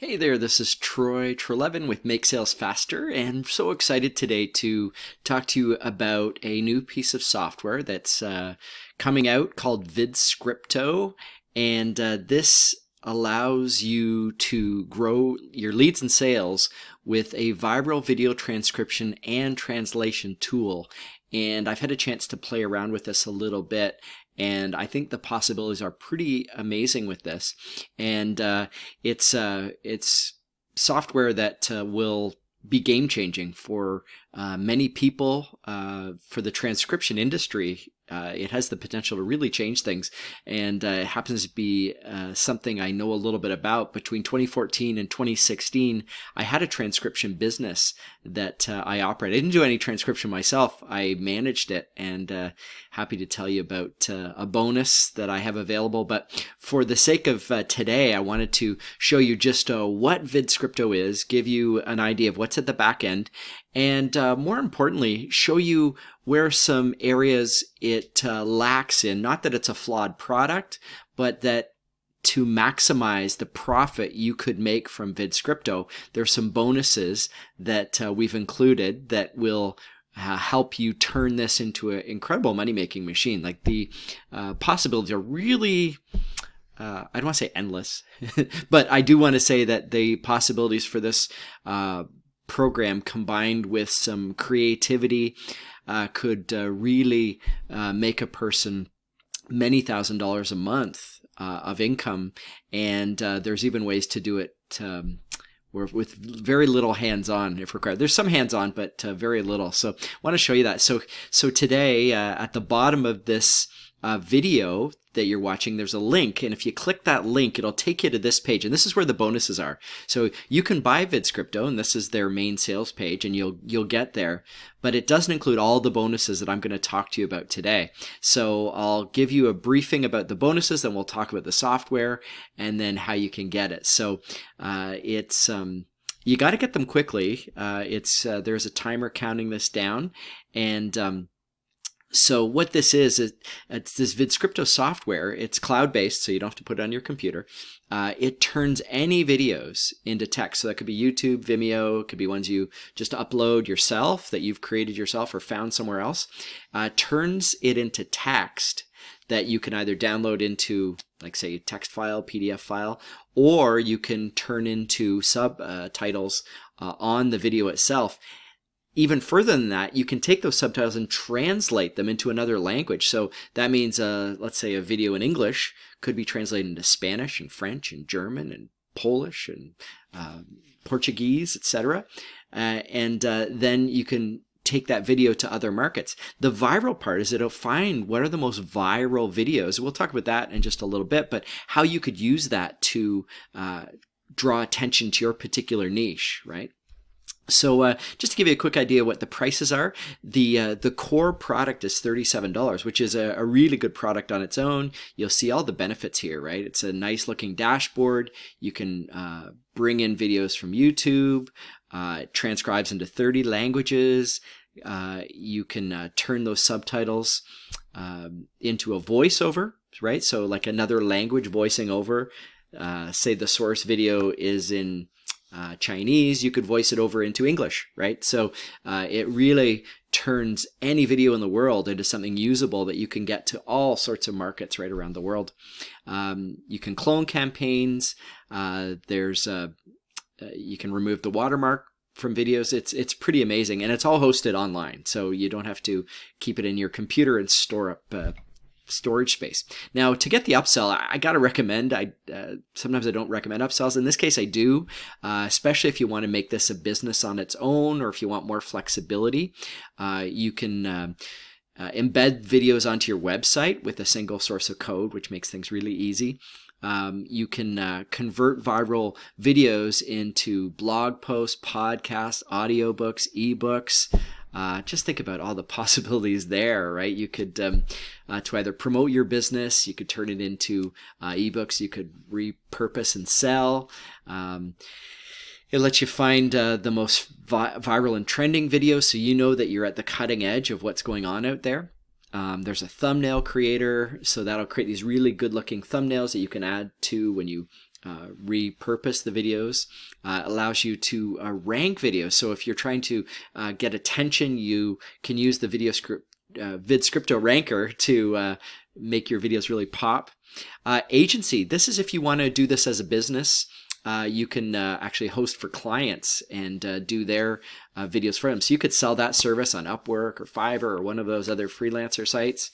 Hey there, this is Troy Trelevin with Make Sales Faster, and I'm so excited today to talk to you about a new piece of software that's uh, coming out called VidScripto, and uh, this allows you to grow your leads and sales with a viral video transcription and translation tool. And I've had a chance to play around with this a little bit, and I think the possibilities are pretty amazing with this. And uh, it's uh, it's software that uh, will be game changing for uh, many people uh, for the transcription industry uh, it has the potential to really change things. And uh, it happens to be uh, something I know a little bit about. Between 2014 and 2016, I had a transcription business that uh, I operated. I didn't do any transcription myself, I managed it, and uh, happy to tell you about uh, a bonus that I have available. But for the sake of today, I wanted to show you just what VidScripto is, give you an idea of what's at the back end, and more importantly, show you where some areas it uh, lacks in? Not that it's a flawed product, but that to maximize the profit you could make from VidScripto, there's some bonuses that uh, we've included that will uh, help you turn this into an incredible money-making machine. Like the uh, possibilities are really, uh, I don't want to say endless, but I do want to say that the possibilities for this uh, program combined with some creativity uh, could uh, really uh, make a person many thousand dollars a month uh, of income. And uh, there's even ways to do it. Um, with very little hands-on if required. There's some hands-on, but uh, very little. So I want to show you that. So so today at the bottom of this uh, video that you're watching, there's a link. And if you click that link, it'll take you to this page. And this is where the bonuses are. So you can buy VidScripto, and this is their main sales page, and you'll you'll get there. But it doesn't include all the bonuses that I'm going to talk to you about today. So I'll give you a briefing about the bonuses, then we'll talk about the software, and then how you can get it. So uh, it's um, you got to get them quickly. Uh, it's uh, there's a timer counting this down, and um, so what this is, it's this VidScripto software. It's cloud-based, so you don't have to put it on your computer. Uh, it turns any videos into text. So that could be YouTube, Vimeo, it could be ones you just upload yourself that you've created yourself or found somewhere else. Uh, turns it into text that you can either download into, like say, text file, PDF file, or you can turn into subtitles uh, uh, on the video itself even further than that, you can take those subtitles and translate them into another language. So that means, uh, let's say, a video in English could be translated into Spanish and French and German and Polish and uh, Portuguese, etc. Uh, and uh, then you can take that video to other markets. The viral part is it'll find what are the most viral videos. We'll talk about that in just a little bit, but how you could use that to uh, draw attention to your particular niche, right? So uh, just to give you a quick idea what the prices are, the uh, the core product is $37, which is a, a, really good product on its own. You'll see all the benefits here, right? It's a nice looking dashboard. You can uh, bring in videos from YouTube. Uh, it transcribes into 30 languages. Uh, you can uh, turn those subtitles um, into a voiceover, right? So like another language voicing over. say the source video is in – uh, Chinese, you could voice it over into English, right? So uh, it really turns any video in the world into something usable that you can get to all sorts of markets right around the world. Um, you can clone campaigns. Uh, there's uh, uh, you can remove the watermark from videos. It's it's pretty amazing, and it's all hosted online, so you don't have to keep it in your computer and store up storage space. Now, to get the upsell, I, I got to recommend, I uh, sometimes I don't recommend upsells. In this case, I do, uh, especially if you want to make this a business on its own or if you want more flexibility. Uh, you can. Um, uh, embed videos onto your website with a single source of code, which makes things really easy. Um, you can uh, convert viral videos into blog posts, podcasts, audiobooks, ebooks, uh, just think about all the possibilities there, right? You could um, uh, to either promote your business, you could turn it into uh, ebooks, you could repurpose and sell. Um, it lets you find uh, the most vi viral and trending videos so you know that you're at the cutting edge of what's going on out there. Um, there's a thumbnail creator, so that'll create these really good looking thumbnails that you can add to when you uh, repurpose the videos, uh, allows you to uh, rank videos. So if you're trying to uh, get attention, you can use the video script, uh, VidScripto Ranker to uh, make your videos really pop. agency, this is if you want to do this as a business uh, you can uh, actually host for clients and uh, do their uh, videos for them. So you could sell that service on Upwork or Fiverr or one of those other freelancer sites.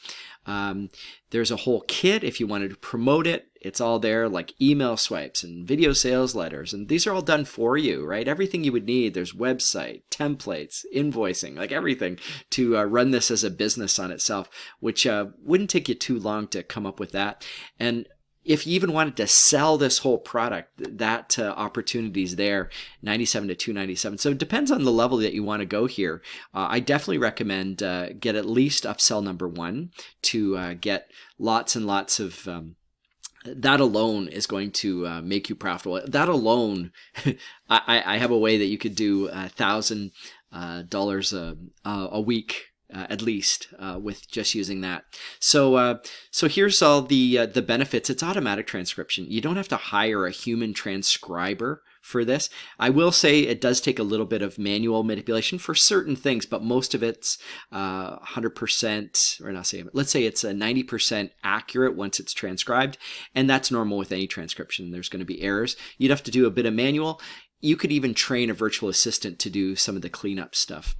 Um, there's a whole kit if you wanted to promote it. It's all there, like email swipes and video sales letters. And these are all done for you, right? Everything you would need. There's website, templates, invoicing, like everything to uh, run this as a business on itself, which uh, wouldn't take you too long to come up with that. And if you even wanted to sell this whole product, that uh, opportunity is there, 97 to 297. So it depends on the level that you want to go here. Uh, I definitely recommend uh, get at least upsell number one to uh, get lots and lots of. Um, that alone is going to uh, make you profitable. That alone, I, I, have a way that you could do a thousand uh, dollars a a week uh, at least uh, with just using that. So uh, so here's all the uh, the benefits. It's automatic transcription. You don't have to hire a human transcriber for this. I will say it does take a little bit of manual manipulation for certain things, but most of it's 100% uh, or not say let's say it's a 90% accurate once it's transcribed, and that's normal with any transcription. There's going to be errors. You'd have to do a bit of manual. You could even train a virtual assistant to do some of the cleanup stuff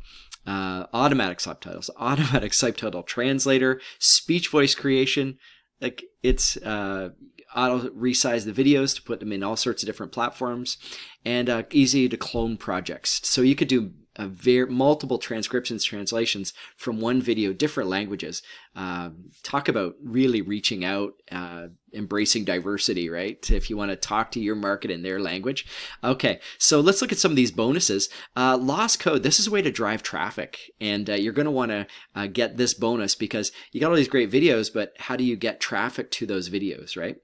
uh, automatic subtitles, automatic subtitle translator, speech voice creation. Like it's uh, auto resize the videos to put them in all sorts of different platforms, and uh, easy to clone projects. So you could do ver- multiple transcriptions, translations from one video, different languages. Uh, talk about really reaching out, uh, embracing diversity, right? If you want to talk to your market in their language. Okay, so let's look at some of these bonuses. Uh, lost code, this is a way to drive traffic, and uh, you're going to want to uh, get this bonus because you got all these great videos, but how do you get traffic to those videos, right?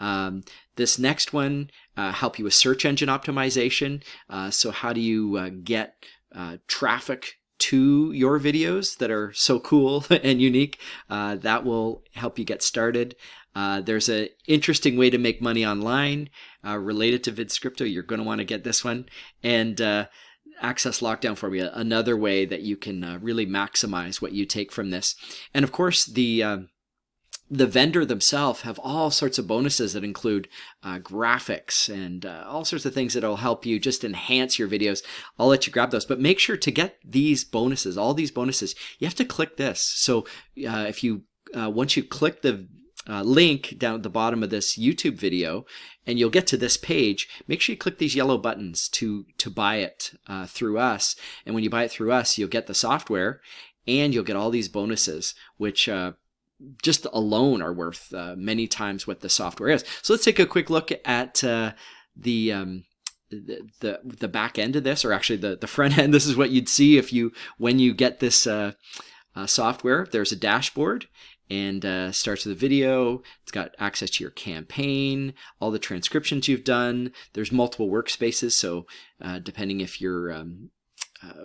Um, this next one, uh, help you with search engine optimization. so, how do you get uh, traffic to your videos that are so cool and unique. Uh, that will help you get started. Uh, there's an interesting way to make money online uh, related to VidScripto. You're going to want to get this one. And uh, Access Lockdown for me, another way that you can uh, really maximize what you take from this. And of course, the um, the vendor themselves have all sorts of bonuses that include uh, graphics and uh, all sorts of things that'll help you just enhance your videos. I'll let you grab those, but make sure to get these bonuses, all these bonuses, you have to click this. So uh, if you, uh, once you click the uh, link down at the bottom of this YouTube video and you'll get to this page, make sure you click these yellow buttons to, to buy it uh, through us. And when you buy it through us, you'll get the software and you'll get all these bonuses, which just alone are worth uh, many times what the software is. So let's take a quick look at uh, the, um, the, the the back end of this, or actually the the front end. This is what you'd see if you when you get this uh, uh software. There's a dashboard. And uh, starts with a video. It's got access to your campaign, all the transcriptions you've done. There's multiple workspaces, so uh, depending if you're um,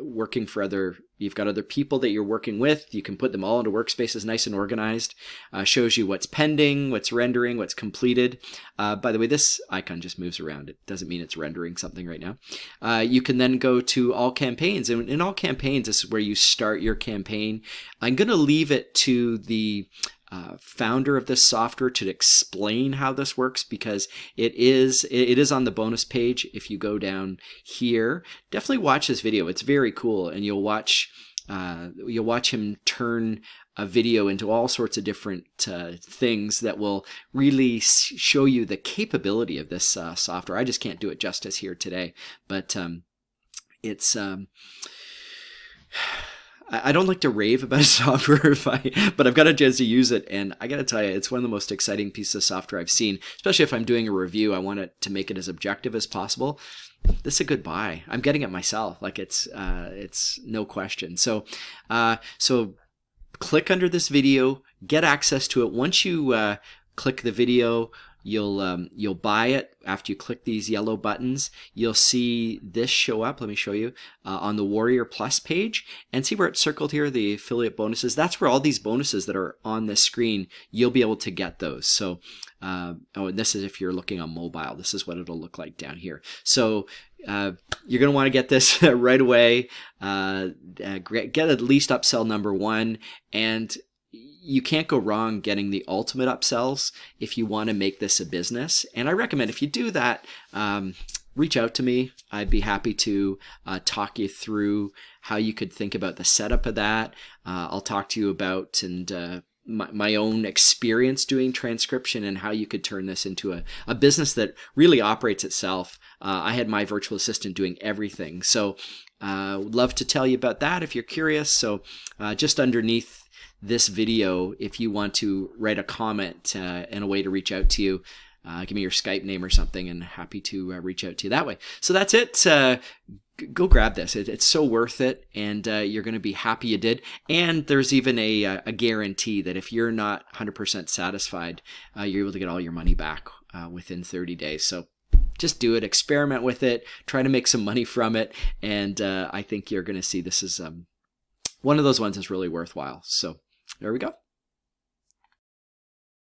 working for other You've got other people that you're working with. You can put them all into workspaces nice and organized. Uh, shows you what's pending, what's rendering, what's completed. Uh, by the way, this icon just moves around. It doesn't mean it's rendering something right now. Uh, you can then go to all campaigns. And in all campaigns, this is where you start your campaign. I'm going to leave it to the uh, founder of this software to explain how this works because it is it is on the bonus page if you go down here definitely watch this video it's very cool and you'll watch uh, you'll watch him turn a video into all sorts of different uh, things that will really show you the capability of this uh, software i just can't do it justice here today but um, it's um, I don't like to rave about software, I, but I've got a chance to use it, and I gotta tell you, it's one of the most exciting pieces of software I've seen. Especially if I'm doing a review, I want it to make it as objective as possible. This is a good buy. I'm getting it myself, like it's uh, it's no question. So, uh, so click under this video, get access to it. Once you uh, click the video, you'll um, you'll buy it after you click these yellow buttons you'll see this show up let me show you uh, on the warrior plus page and see where it's circled here the affiliate bonuses that's where all these bonuses that are on this screen you'll be able to get those so uh, oh and this is if you're looking on mobile this is what it'll look like down here so uh, you're going to want to get this right away uh, uh, get at least upsell number one and you can't go wrong getting the ultimate upsells if you want to make this a business. And I recommend if you do that, um, reach out to me. I'd be happy to uh, talk you through how you could think about the setup of that. Uh, I'll talk to you about and uh, my, my own experience doing transcription and how you could turn this into a, a business that really operates itself. Uh, I had my virtual assistant doing everything. So uh, would love to tell you about that if you're curious. So uh, just underneath this video if you want to write a comment uh, and a way to reach out to you. Uh, give me your Skype name or something, and happy to uh, reach out to you that way. So that's it. Uh, g- go grab this; it, it's so worth it, and uh, you're going to be happy you did. And there's even a, uh, a guarantee that if you're not 100% satisfied, uh, you're able to get all your money back within 30 days. So just do it, experiment with it, try to make some money from it, and I think you're going to see this is um, one of those ones that's really worthwhile. So. There we go.